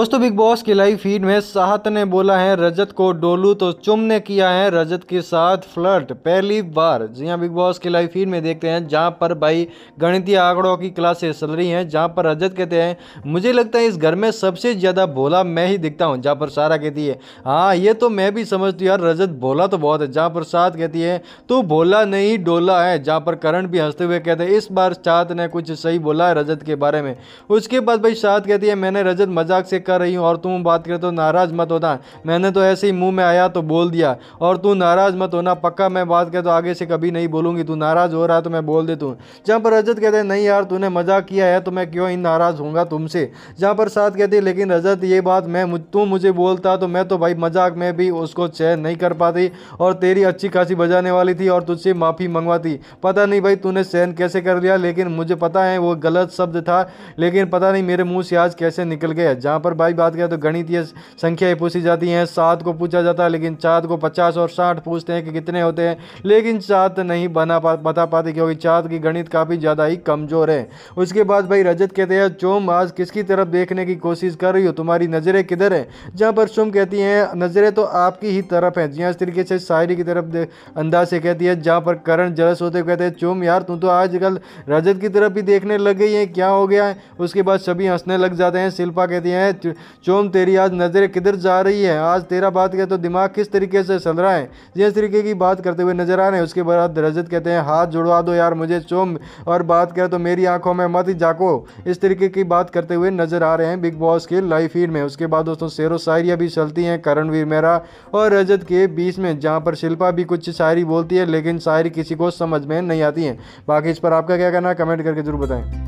दोस्तों Bigg Boss की live feed में साहत ने बोला है रजत को डोलू तो चुम ने किया है रजत के साथ फ्लर्ट पहली बार जी हाँ बिग बॉस की लाइव फीड में देखते हैं जहाँ पर भाई गणितीय आंकड़ों की क्लासेस चल रही हैं जहाँ पर रजत कहते हैं मुझे लगता है इस घर में सबसे ज़्यादा भोला मैं ही दिखता हूँ जहाँ पर सारा कहती है हाँ ये तो मैं भी समझती हूँ यार रजत भोला तो बहुत है जहाँ पर साथ कहती है तो भोला नहीं डोला है जहाँ पर करण भी हंसते हुए कहते हैं इस बार सात ने कुछ सही बोला है रजत के बारे में उसके बाद भाई साथ कहती है मैंने रजत मजाक से कर रही हूँ और तुम बात करते हो तो नाराज़ मत होना मैंने तो ऐसे ही मुँह में आया तो बोल दिया और तू नाराज़ मत होना पक्का मैं बात करे तो आगे से कभी नहीं बोलूँगी तू नाराज़ हो रहा है तो मैं बोल देता हूँ जहाँ पर रजत कहते हैं नहीं यार तूने मजाक किया है तो मैं क्यों ही नाराज़ होऊंगा तुमसे जहाँ पर साथ कहते है लेकिन रजत ये बात मैं तू मुझे बोलता तो मैं तो भाई मजाक में भी उसको चैन नहीं कर पाती और तेरी अच्छी खासी बजाने वाली थी और तुझसे माफ़ी मंगवाती पता नहीं भाई तूने सहन कैसे कर लिया लेकिन मुझे पता है वो गलत शब्द था लेकिन पता नहीं मेरे मुंह से आज कैसे निकल गया जहाँ पर भाई बात करें तो गणितीय संख्याएं पूछी जाती हैं सात को पूछा जाता है लेकिन चाँद को पचास और साठ पूछते हैं कि कितने होते हैं लेकिन चाँद नहीं बना पा बता पाते क्योंकि चाँद की गणित काफ़ी ज़्यादा ही कमज़ोर है उसके बाद भाई रजत कहते हैं चोम आज किसकी तरफ देखने की कोशिश कर रही हो तुम्हारी नज़रें किधर है जहाँ पर चुम कहती हैं नज़रें तो आपकी ही तरफ हैं जी इस तरीके से शायरी की तरफ अंदाज से कहती है जहाँ पर करण जलस होते कहते हैं चोम यार तू तो आजकल रजत की तरफ भी देखने लग गई है क्या हो गया है उसके बाद सभी हंसने लग जाते हैं शिल्पा कहती हैं चोम तेरी आज नज़रें किधर जा रही है आज तेरा बात कहते तो दिमाग किस तरीके से चल रहा है जिस तरीके की बात करते हुए नजर आ रहे हैं उसके बाद रजत कहते हैं हाथ जुड़वा दो यार मुझे चोम और बात करें तो मेरी आंखों में मत जाको इस तरीके की बात करते हुए नजर आ रहे हैं बिग बॉस के लाइफ फीड में उसके बाद दोस्तों शेर शायरियाँ भी चलती हैं करणवीर मेरा और रजत के बीच में जहाँ पर शिल्पा भी कुछ शायरी बोलती है लेकिन शायरी किसी को समझ में नहीं आती है बाकी इस पर आपका क्या कहना है कमेंट करके जरूर बताएं